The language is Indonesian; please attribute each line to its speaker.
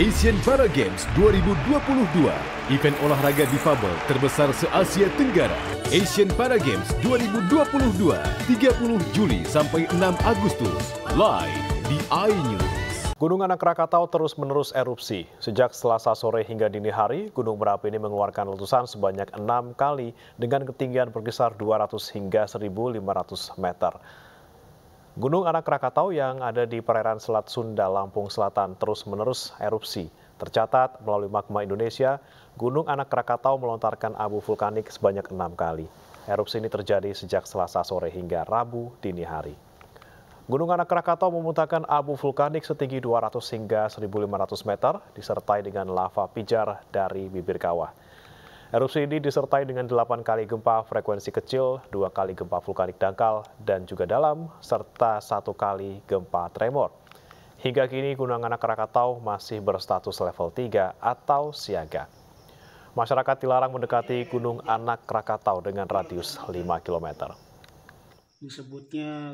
Speaker 1: Asian Para Games 2022, event olahraga difabel terbesar se-Asia Tenggara. Asian Para Games 2022, 30 Juli sampai 6 Agustus,
Speaker 2: live di iNews. Gunung Anak Krakatau terus menerus erupsi. Sejak selasa sore hingga dini hari, Gunung Merapi ini mengeluarkan letusan sebanyak enam kali dengan ketinggian berkisar 200 hingga 1.500 meter. Gunung Anak Krakatau yang ada di perairan Selat Sunda, Lampung Selatan terus-menerus erupsi. Tercatat melalui Magma Indonesia, Gunung Anak Krakatau melontarkan abu vulkanik sebanyak enam kali. Erupsi ini terjadi sejak Selasa sore hingga Rabu dini hari. Gunung Anak Krakatau memuntahkan abu vulkanik setinggi 200 hingga 1.500 meter, disertai dengan lava pijar dari bibir kawah. Erupsi ini disertai dengan 8 kali gempa frekuensi kecil, 2 kali gempa vulkanik dangkal dan juga dalam, serta satu kali gempa tremor. Hingga kini Gunung Anak Krakatau masih berstatus level 3 atau siaga. Masyarakat dilarang mendekati Gunung Anak Krakatau dengan radius 5 km. Disebutnya